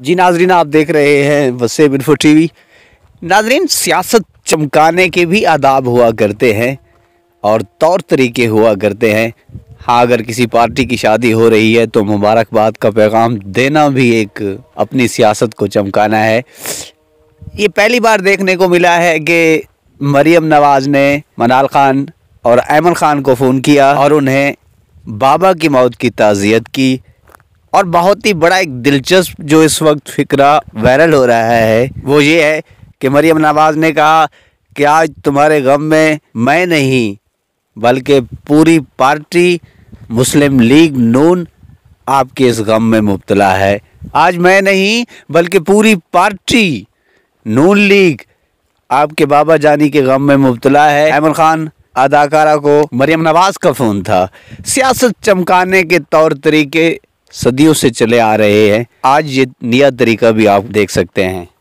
जी नाजरीन आप देख रहे हैं वसे बिनफो टी वी नाजरीन सियासत चमकाने के भी आदाब हुआ करते हैं और तौर तरीके हुआ करते हैं हाँ अगर किसी पार्टी की शादी हो रही है तो मुबारकबाद का पैगाम देना भी एक अपनी सियासत को चमकाना है ये पहली बार देखने को मिला है कि मरियम नवाज़ ने मनाल ख़ान और ऐमन ख़ान को फ़ोन किया और उन्हें बाबा की मौत की ताज़ियत की और बहुत ही बड़ा एक दिलचस्प जो इस वक्त फिक्रा वायरल हो रहा है वो ये है कि मरियम नवाज ने कहा कि आज तुम्हारे गम में मैं नहीं बल्कि पूरी पार्टी मुस्लिम लीग नून आपके इस गम में मुबतला है आज मैं नहीं बल्कि पूरी पार्टी नून लीग आपके बाबा जानी के गम में मुबतला है अहमद खान अदाकारा को मरियम नवाज का फ़ोन था सियासत चमकाने के तौर तरीके सदियों से चले आ रहे हैं आज ये नया तरीका भी आप देख सकते हैं